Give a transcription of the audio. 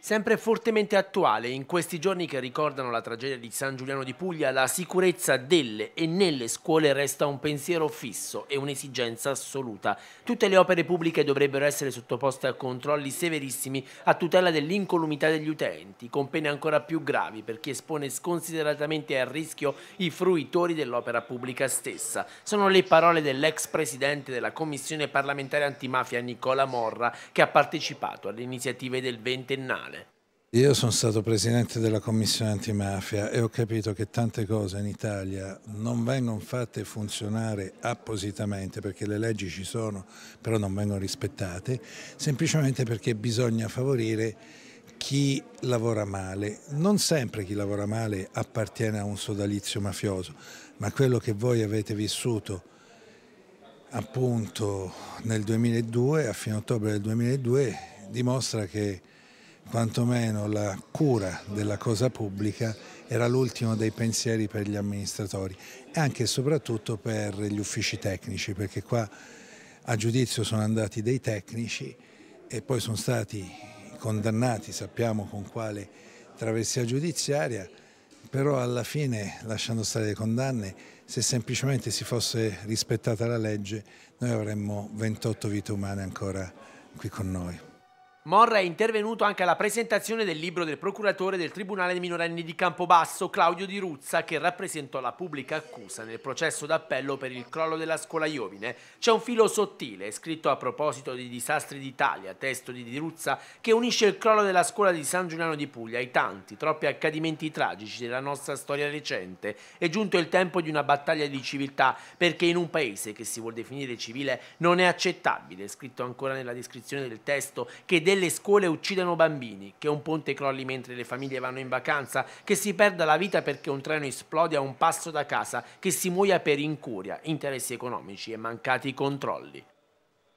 Sempre fortemente attuale, in questi giorni che ricordano la tragedia di San Giuliano di Puglia, la sicurezza delle e nelle scuole resta un pensiero fisso e un'esigenza assoluta. Tutte le opere pubbliche dovrebbero essere sottoposte a controlli severissimi a tutela dell'incolumità degli utenti, con pene ancora più gravi per chi espone sconsideratamente a rischio i fruitori dell'opera pubblica stessa. Sono le parole dell'ex presidente della Commissione parlamentare antimafia Nicola Morra, che ha partecipato alle iniziative del ventennale. Io sono stato presidente della commissione antimafia e ho capito che tante cose in Italia non vengono fatte funzionare appositamente perché le leggi ci sono, però non vengono rispettate, semplicemente perché bisogna favorire chi lavora male. Non sempre chi lavora male appartiene a un sodalizio mafioso, ma quello che voi avete vissuto appunto nel 2002, a fine ottobre del 2002, dimostra che quantomeno la cura della cosa pubblica era l'ultimo dei pensieri per gli amministratori e anche e soprattutto per gli uffici tecnici, perché qua a giudizio sono andati dei tecnici e poi sono stati condannati, sappiamo con quale traversia giudiziaria, però alla fine, lasciando stare le condanne, se semplicemente si fosse rispettata la legge, noi avremmo 28 vite umane ancora qui con noi. Morra è intervenuto anche alla presentazione del libro del procuratore del Tribunale dei minorenni di Campobasso, Claudio Di Ruzza, che rappresentò la pubblica accusa nel processo d'appello per il crollo della scuola Iovine. C'è un filo sottile, scritto a proposito dei disastri d'Italia, testo di Di Ruzza, che unisce il crollo della scuola di San Giuliano di Puglia ai tanti, troppi accadimenti tragici della nostra storia recente. È giunto il tempo di una battaglia di civiltà, perché in un paese che si vuol definire civile non è accettabile, scritto ancora nella descrizione del testo, che delle le scuole uccidano bambini, che un ponte crolli mentre le famiglie vanno in vacanza, che si perda la vita perché un treno esplode a un passo da casa, che si muoia per incuria, interessi economici e mancati controlli.